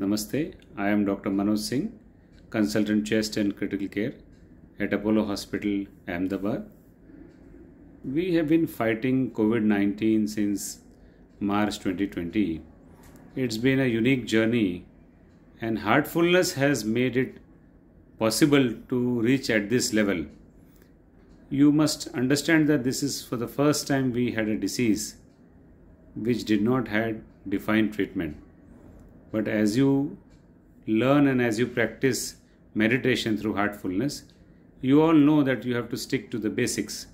Namaste, I am Dr. Manoj Singh, Consultant Chest and Critical Care at Apollo Hospital, Ahmedabad. We have been fighting COVID 19 since March 2020. It's been a unique journey, and heartfulness has made it possible to reach at this level. You must understand that this is for the first time we had a disease which did not had defined treatment but as you learn and as you practice meditation through heartfulness, you all know that you have to stick to the basics.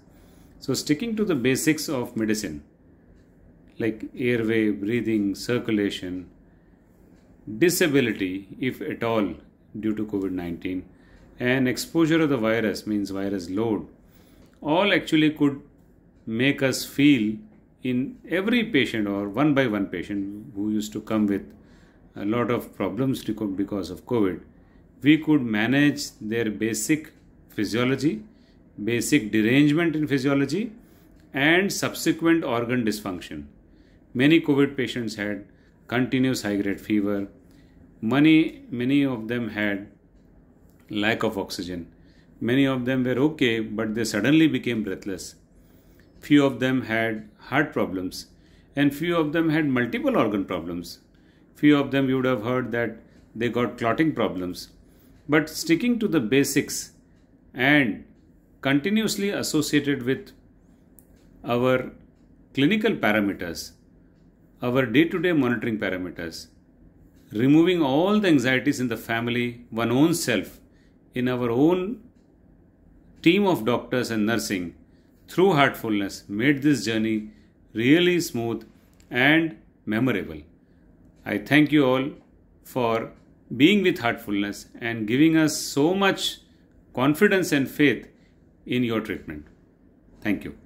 So, sticking to the basics of medicine, like airway, breathing, circulation, disability, if at all, due to COVID 19, and exposure of the virus means virus load, all actually could make us feel in every patient or one by one patient who used to come with a lot of problems because of COVID, we could manage their basic physiology, basic derangement in physiology, and subsequent organ dysfunction. Many COVID patients had continuous high grade fever. Many, many of them had lack of oxygen. Many of them were okay, but they suddenly became breathless. Few of them had heart problems, and few of them had multiple organ problems few of them you would have heard that they got clotting problems. But sticking to the basics and continuously associated with our clinical parameters, our day to day monitoring parameters, removing all the anxieties in the family, one own self, in our own team of doctors and nursing through heartfulness made this journey really smooth and memorable. I thank you all for being with heartfulness and giving us so much confidence and faith in your treatment. Thank you.